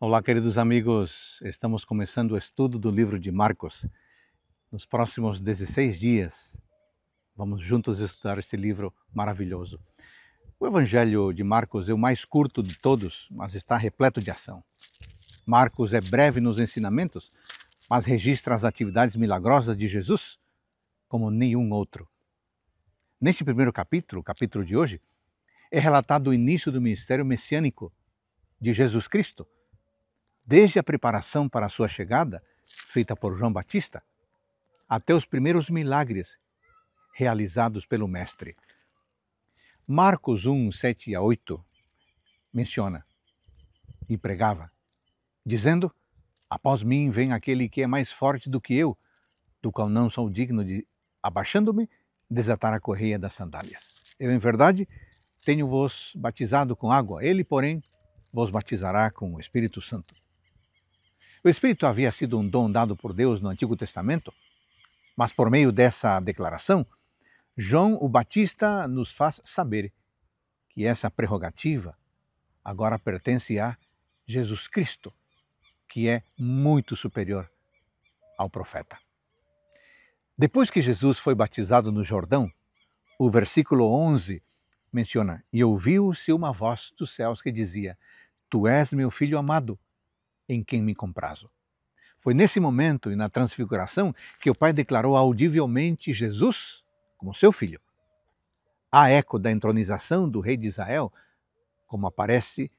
Olá, queridos amigos. Estamos começando o estudo do livro de Marcos. Nos próximos 16 dias, vamos juntos estudar este livro maravilhoso. O Evangelho de Marcos é o mais curto de todos, mas está repleto de ação. Marcos é breve nos ensinamentos, mas registra as atividades milagrosas de Jesus como nenhum outro. Neste primeiro capítulo, o capítulo de hoje, é relatado o início do ministério messiânico de Jesus Cristo desde a preparação para a sua chegada, feita por João Batista, até os primeiros milagres realizados pelo Mestre. Marcos 1, 7 a 8 menciona: E pregava, dizendo: Após mim vem aquele que é mais forte do que eu, do qual não sou digno de, abaixando-me, desatar a correia das sandálias. Eu, em verdade, tenho-vos batizado com água, ele, porém, vos batizará com o Espírito Santo. O Espírito havia sido um dom dado por Deus no Antigo Testamento, mas por meio dessa declaração, João o Batista nos faz saber que essa prerrogativa agora pertence a Jesus Cristo, que é muito superior ao profeta. Depois que Jesus foi batizado no Jordão, o versículo 11 menciona: E ouviu-se uma voz dos céus que dizia: Tu és meu filho amado, em quem me comprazo. Foi nesse momento e na transfiguração que o Pai declarou audivelmente Jesus como seu filho. Há eco da entronização do rei de Israel, como aparece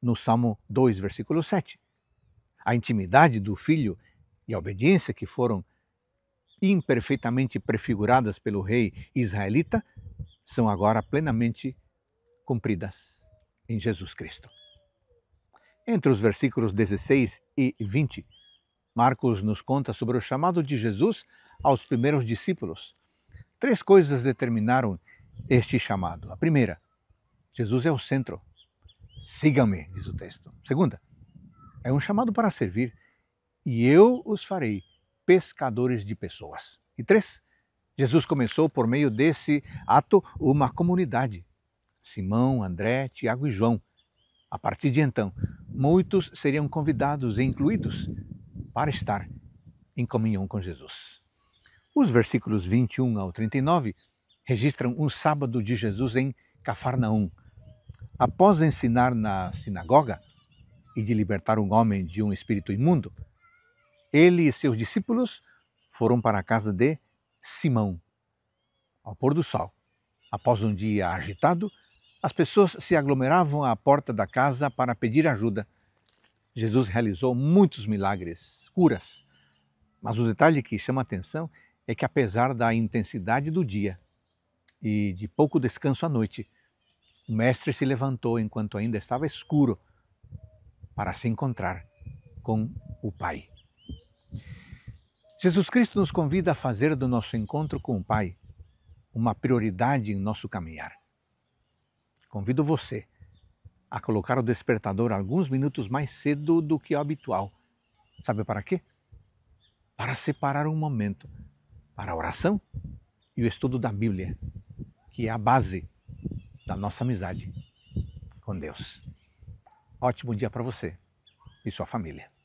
no Salmo 2, versículo 7. A intimidade do filho e a obediência que foram imperfeitamente prefiguradas pelo rei israelita são agora plenamente cumpridas em Jesus Cristo. Entre os versículos 16 e 20, Marcos nos conta sobre o chamado de Jesus aos primeiros discípulos. Três coisas determinaram este chamado. A primeira, Jesus é o centro. Sigam-me, diz o texto. Segunda, é um chamado para servir e eu os farei pescadores de pessoas. E três, Jesus começou por meio desse ato uma comunidade. Simão, André, Tiago e João. A partir de então, muitos seriam convidados e incluídos para estar em comunhão com Jesus. Os versículos 21 ao 39 registram um sábado de Jesus em Cafarnaum. Após ensinar na sinagoga e de libertar um homem de um espírito imundo, ele e seus discípulos foram para a casa de Simão. Ao pôr do sol, após um dia agitado, as pessoas se aglomeravam à porta da casa para pedir ajuda. Jesus realizou muitos milagres, curas. Mas o detalhe que chama a atenção é que, apesar da intensidade do dia e de pouco descanso à noite, o Mestre se levantou enquanto ainda estava escuro para se encontrar com o Pai. Jesus Cristo nos convida a fazer do nosso encontro com o Pai uma prioridade em nosso caminhar. Convido você a colocar o despertador alguns minutos mais cedo do que o habitual. Sabe para quê? Para separar um momento para a oração e o estudo da Bíblia, que é a base da nossa amizade com Deus. Ótimo dia para você e sua família.